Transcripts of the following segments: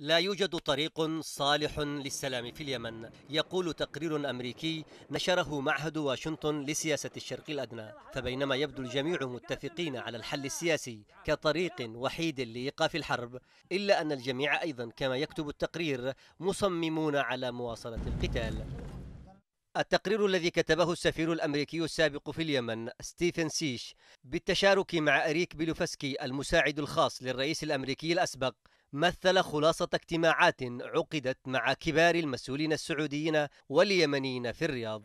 لا يوجد طريق صالح للسلام في اليمن يقول تقرير أمريكي نشره معهد واشنطن لسياسة الشرق الأدنى فبينما يبدو الجميع متفقين على الحل السياسي كطريق وحيد لإيقاف الحرب إلا أن الجميع أيضا كما يكتب التقرير مصممون على مواصلة القتال التقرير الذي كتبه السفير الأمريكي السابق في اليمن ستيفن سيش بالتشارك مع أريك بيلوفسكي المساعد الخاص للرئيس الأمريكي الأسبق مثل خلاصة اجتماعات عقدت مع كبار المسؤولين السعوديين واليمنيين في الرياض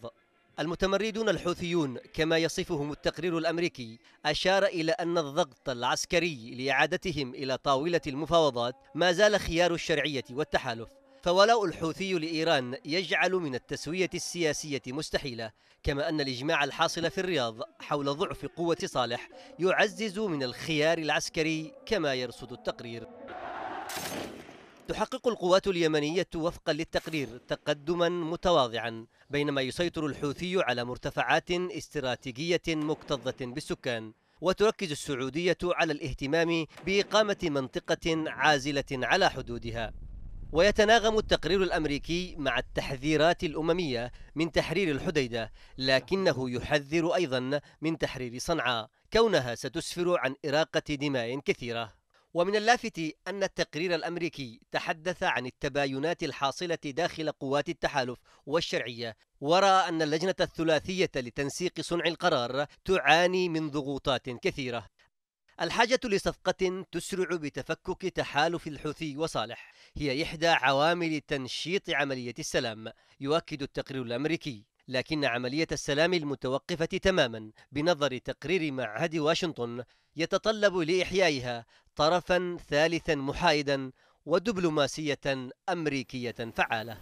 المتمردون الحوثيون كما يصفهم التقرير الامريكي اشار الى ان الضغط العسكري لاعادتهم الى طاوله المفاوضات ما زال خيار الشرعيه والتحالف فولاء الحوثي لايران يجعل من التسويه السياسيه مستحيله كما ان الاجماع الحاصل في الرياض حول ضعف قوه صالح يعزز من الخيار العسكري كما يرصد التقرير تحقق القوات اليمنية وفقا للتقرير تقدما متواضعا بينما يسيطر الحوثي على مرتفعات استراتيجية مكتظة بالسكان وتركز السعودية على الاهتمام بإقامة منطقة عازلة على حدودها ويتناغم التقرير الامريكي مع التحذيرات الامميه من تحرير الحديده لكنه يحذر ايضا من تحرير صنعاء كونها ستسفر عن اراقه دماء كثيره ومن اللافت أن التقرير الأمريكي تحدث عن التباينات الحاصلة داخل قوات التحالف والشرعية ورأى أن اللجنة الثلاثية لتنسيق صنع القرار تعاني من ضغوطات كثيرة الحاجة لصفقة تسرع بتفكك تحالف الحوثي وصالح هي إحدى عوامل تنشيط عملية السلام يؤكد التقرير الأمريكي لكن عملية السلام المتوقفة تماما بنظر تقرير معهد واشنطن يتطلب لإحيائها طرفا ثالثا محايدا ودبلوماسية أمريكية فعالة